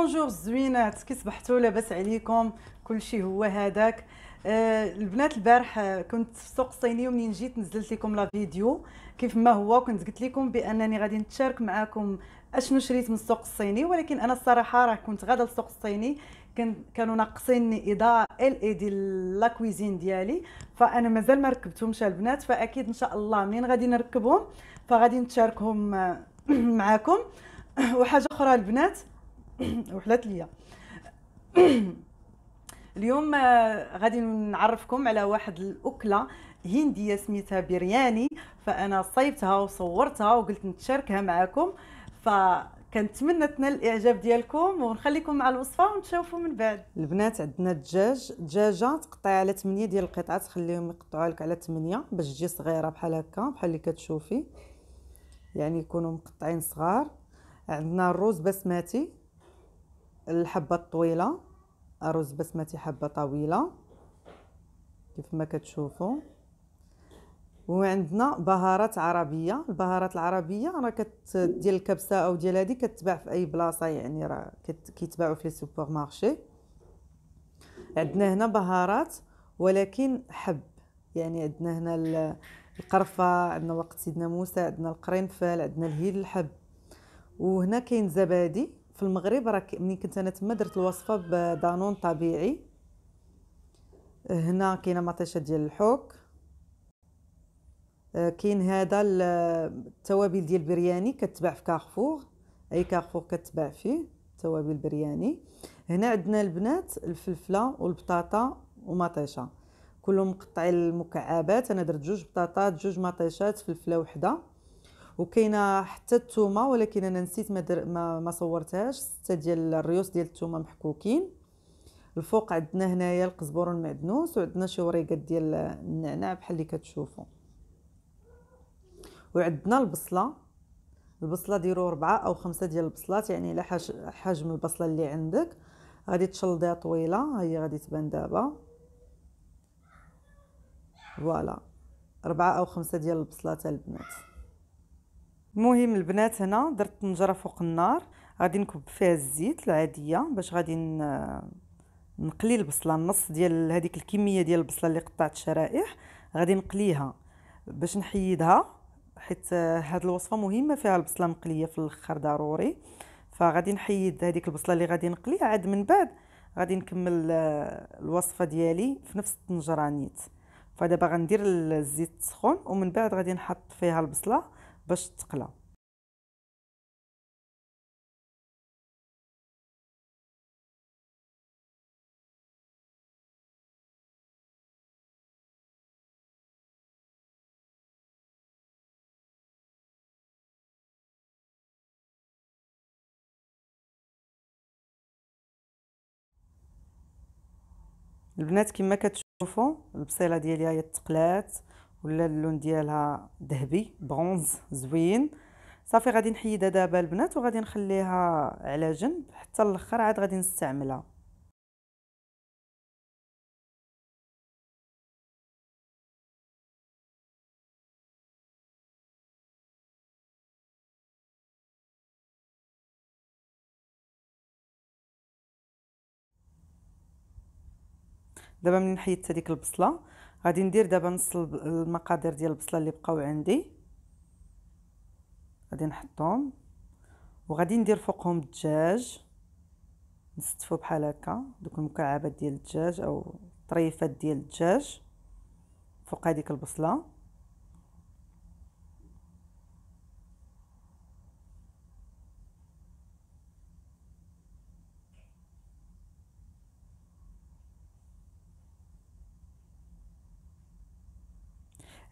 بونجور زوينات كي صبحتوا لاباس عليكم كل شيء هو هذاك آه البنات البارح كنت في سوق الصيني ومنين جيت نزلت لكم لا فيديو كيف ما هو كنت قلت لكم بانني غادي نتشارك معكم اشنو شريت من السوق الصيني ولكن انا الصراحه راه كنت غاده للسوق الصيني كانوا ناقصيني اضاءه ال اي دي لا كويزين ديالي فانا مازال ما ركبتهمش البنات فاكيد ان شاء الله منين غادي نركبهم فغادي نتشاركهم معاكم وحاجه اخرى البنات وحلات ليا اليوم آه، غادي نعرفكم على واحد الاكله هنديه سميتها برياني فانا صيبتها وصورتها وقلت نتشاركها معكم فكنتمنى تنال الاعجاب ديالكم ونخليكم مع الوصفه ونتشوفوا من بعد البنات عندنا الدجاج دجاجه تقطعي على 8 ديال القطعات خليهم يقطعوا لك على 8 باش تجي صغيره بحال هكا بحال اللي كتشوفي يعني يكونوا مقطعين صغار عندنا الرز بسماتي الحبه الطويله أرز بسمتي حبه طويله كيف ما كتشوفوا وعندنا بهارات عربيه البهارات العربيه راه ديال الكبسه او ديال هادي كتباع في اي بلاصه يعني راه كيتباعو في لي سوبوغ مارشي عندنا هنا بهارات ولكن حب يعني عندنا هنا القرفه عندنا وقت سيدنا موسى عندنا القرنفل عندنا الهيل الحب وهنا كاين زبادي في المغرب راه منين كنت انا تما درت الوصفه بدانون طبيعي هنا كاينه مطيشه ديال الحوك آه، كاين هذا التوابل ديال برياني كتباع في كارفور اي كارفور كتباع فيه التوابل برياني هنا عندنا البنات الفلفله والبطاطا ومطيشه كلهم مقطعين المكعبات انا درت جوج بطاطات جوج مطيشات فلفله وحده وكاينه حتى التومه ولكن انا نسيت ما, در... ما, ما صورتهاش سته ديال الريوس ديال التومه محكوكين الفوق عندنا هنايا القزبر والمعدنوس وعندنا شي وريقات ديال النعناع بحال اللي كتشوفوا وعندنا البصله البصله ديروا أربعة او خمسة ديال البصلات يعني على حجم البصله اللي عندك غادي تشلديها طويله ها هي غادي تبان دابا فوالا أربعة او خمسة ديال البصلات البنات المهم البنات هنا درت طنجره فوق النار غادي نكب فيها الزيت العاديه باش غادي نقلي البصله النص ديال هذيك الكميه ديال البصله اللي قطعت شرائح غادي نقليها باش نحيدها حيت هاد الوصفه مهمه فيها البصله مقليه في الاخر ضروري فغادي نحيد هذيك البصله اللي غادي نقليها عاد من بعد غادي نكمل الوصفه ديالي في نفس الطنجره نيت فدابا غندير الزيت سخون ومن بعد غادي نحط فيها البصله باش تقلى البنات كما كتشوفوا البصيله ديالي هي تقلات ولا اللون ديالها ذهبي برونز زوين صافي غادي نحيدها دابا البنات وغادي نخليها على جنب حتى الاخر عاد غادي نستعملها دابا ملي حيدت هذيك البصله غادي ندير دابا نص المقادير ديال البصله اللي بقاو عندي غادي نحطهم وغادي ندير فوقهم الدجاج نستفو بحال هكا دوك المكعبات ديال الدجاج او طريفات ديال الدجاج فوق هذيك البصله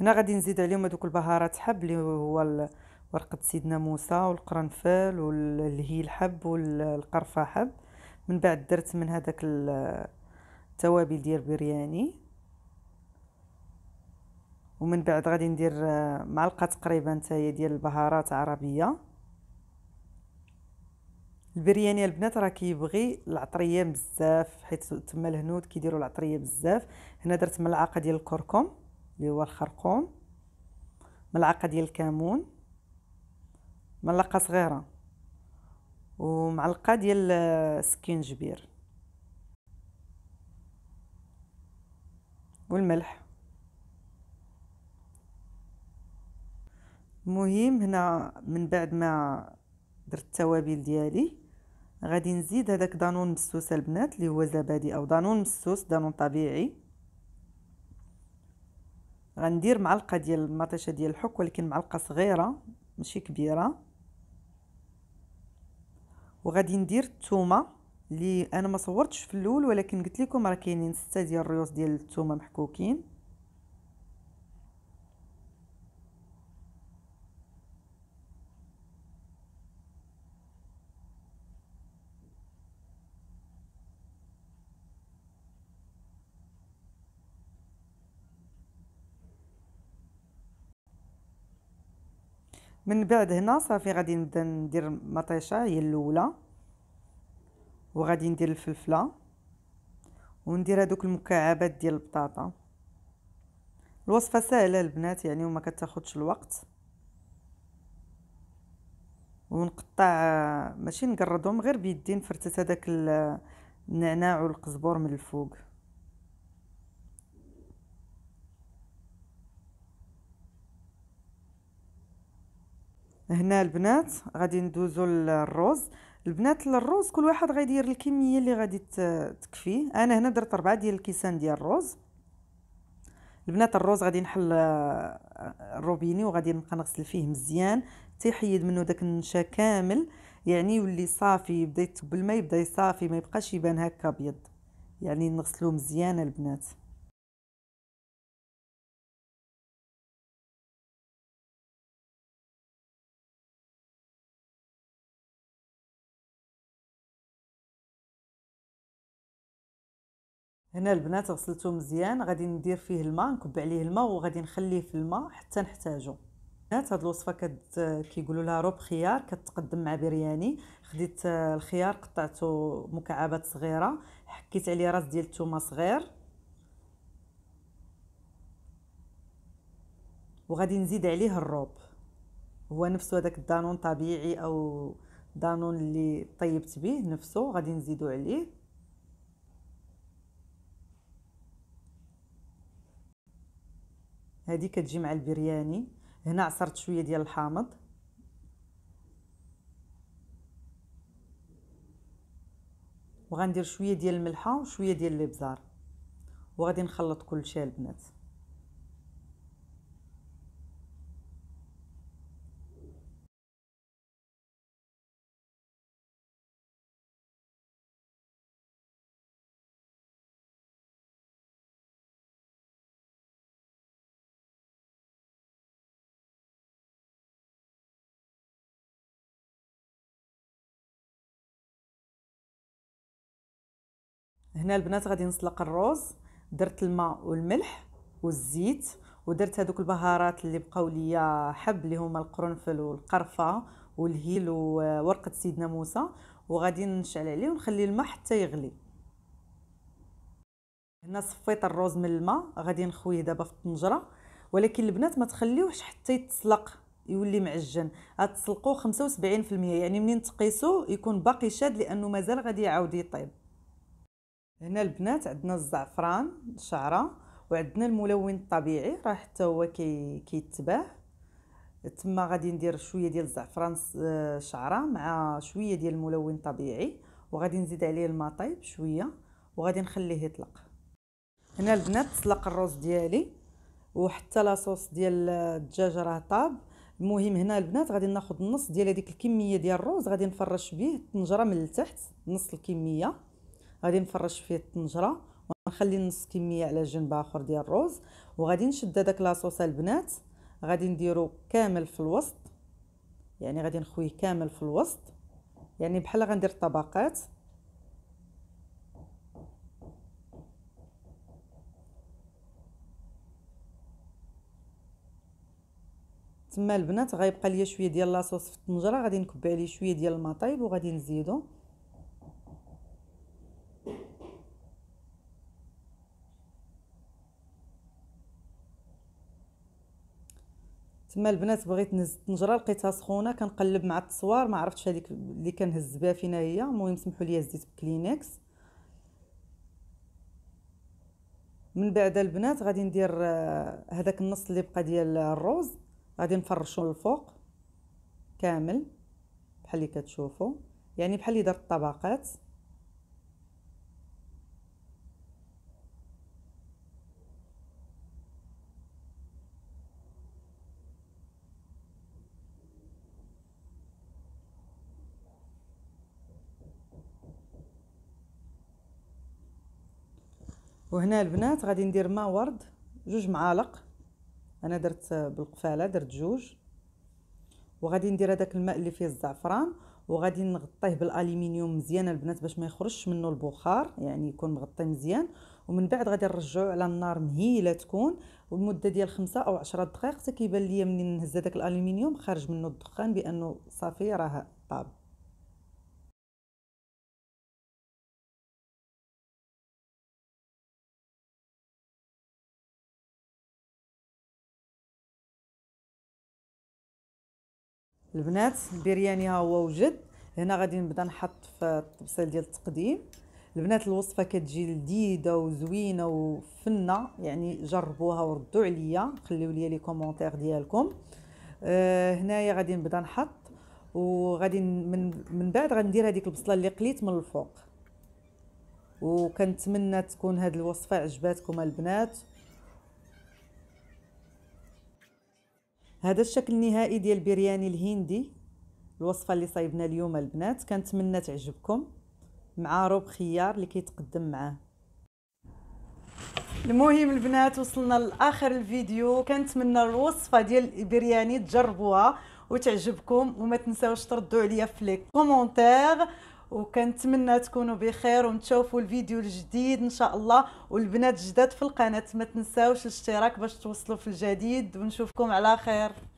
هنا غادي نزيد عليهم هذوك البهارات حب اللي هو ورقه سيدنا موسى والقرنفل والهيل حب والقرفه حب من بعد درت من هذاك التوابل ديال برياني ومن بعد غادي ندير آه، معلقه تقريبا تاهي ديال البهارات عربيه البرياني البنات راه كيبغي العطريه بزاف حيت تما الهنود كيديروا العطريه بزاف هنا درت ملعقه ديال الكركم اللي هو الخرقوم ملعقه ديال الكمون ملعقه صغيره ومعلقه ديال السكينجبير والملح المهم هنا من بعد ما درت التوابل ديالي غادي نزيد هذاك دانون مسوس البنات اللي هو زبادي او دانون مسوس دانون طبيعي غندير معلقه ديال المطيشه ديال الحك ولكن معلقه صغيره ماشي كبيره وغادي ندير الثومه اللي انا ما صورتش في الاول ولكن قلت لكم راه كاينين 6 ديال الريوس ديال الثومه محكوكين من بعد هنا صافي غادي نبدا ندير مطيشه هي الاولى وغادي ندير الفلفله وندير هذوك المكعبات ديال البطاطا الوصفه سهله البنات يعني وما كتاخذش الوقت ونقطع ماشي نقردهم غير بيدين فرتت هذاك النعناع والقزبور من الفوق هنا البنات غادي ندوزو للروز البنات للروز كل واحد غيدير الكميه اللي غادي تكفيه انا هنا درت ربعة ديال الكيسان ديال الروز البنات الروز غادي نحل الروبيني آه، وغادي نبقى نغسل فيه مزيان تيحيد منه داك النشا كامل يعني يولي صافي يبدا يتبل ما يبدا يصافي ما يبقاش يبان هكا ابيض يعني نغسلو مزيان البنات هنا البنات غسلته مزيان غادي ندير فيه الماء نكب عليه الماء وغادي نخليه في الماء حتى نحتاجه البنات هاد الوصفه كت... كيقولوا لها روب خيار كتقدم مع برياني خديت آه، الخيار قطعته مكعبات صغيره حكيت عليه راس ديال الثومه صغير وغادي نزيد عليه الروب هو نفسه هذاك الدانون طبيعي او دانون اللي طيبت به نفسه غادي نزيدو عليه هذه كتجي مع البرياني هنا عصرت شويه ديال الحامض وغندير شويه ديال الملحه وشويه ديال الابزار وغادي نخلط كلشي البنات هنا البنات غادي نسلق الروز درت الماء والملح والزيت ودرت هذوك البهارات اللي بقاو ليا حب اللي هما القرنفل والقرفه والهيل وورقه سيدنا موسى وغادي نشعل عليه ونخلي الماء حتى يغلي هنا صفيت الروز من الماء غادي نخويه دابا في الطنجره ولكن البنات ما تخليوهش حتى يتسلق يولي معجن غتسلقوه 75% يعني منين تقيسوه يكون باقي شاد لانه مازال غادي يعاود يطيب هنا البنات عندنا الزعفران الشعره وعندنا الملون الطبيعي راه حتى هو كيتباع تما غادي ندير شويه ديال الزعفران شعره مع شويه ديال الملون الطبيعي وغادي نزيد عليه الماطيب شويه وغادي نخليه يطلق هنا البنات طلق الروز ديالي وحتى لاصوص ديال الدجاج راه طاب المهم هنا البنات غادي ناخذ نص ديال هذيك الكميه ديال الروز غادي نفرش به الطنجره من التحت نص الكميه غادي نفرش فيه الطنجره ونخلي نص كميه على جنب اخر ديال الروز وغادي نشد هذاك لاصوص البنات غادي نديرو كامل في الوسط يعني غادي نخويه كامل في الوسط يعني بحال غندير طبقات تما البنات غيبقى ليا شويه ديال لاصوص في الطنجره غادي نكب عليه شويه ديال المطيب وغادي نزيدو تما البنات بغيت نهز الطنجره لقيتها سخونه كنقلب مع التصوار ما عرفتش هذيك اللي كنهز بها فينا هي المهم سمحوا لي هزيت بكلينكس من بعد البنات غادي ندير آه، هذاك النص اللي بقى ديال الروز غادي نفرشو الفوق كامل بحال اللي كتشوفوا يعني بحال اللي درت الطبقات وهنا البنات غادي ندير ما ورد جوج معالق انا درت بالقفاله درت جوج وغادي ندير هذاك الماء اللي فيه الزعفران وغادي نغطيه بالالومنيوم مزيان البنات باش ما يخرجش منه البخار يعني يكون مغطي مزيان ومن بعد غادي نرجعو على النار مهيله تكون والمده ديال خمسة او عشرة دقائق حتى كيبان ليا منين نهز هذاك الالومنيوم خارج منه الدخان بانه صافي راه طاب البنات البرياني ها هو وجد هنا غادي نبدا نحط في الطبسيل ديال التقديم البنات الوصفه كتجي لذيذه وزوينه وفنه يعني جربوها وردوا عليا خليو لي لي كومونتير ديالكم آه هنايا غادي نبدا نحط وغادي من من بعد غندير هذيك البصله اللي قليت من الفوق وكنتمنى تكون هذه الوصفه عجباتكم البنات هذا الشكل النهائي ديال البرياني الهندي الوصفه اللي صايبنا اليوم البنات كنتمنى تعجبكم مع روب خيار اللي كيتقدم معاه المهم البنات وصلنا لاخر الفيديو كنتمنى الوصفه ديال البرياني تجربوها وتعجبكم وما تنساوش تردوا عليا في لي كومونتير وكنتمنى تكونوا بخير ونتشوفوا الفيديو الجديد ان شاء الله والبنات جداد في القناه ما تنساوش الاشتراك باش توصلوا في الجديد ونشوفكم على خير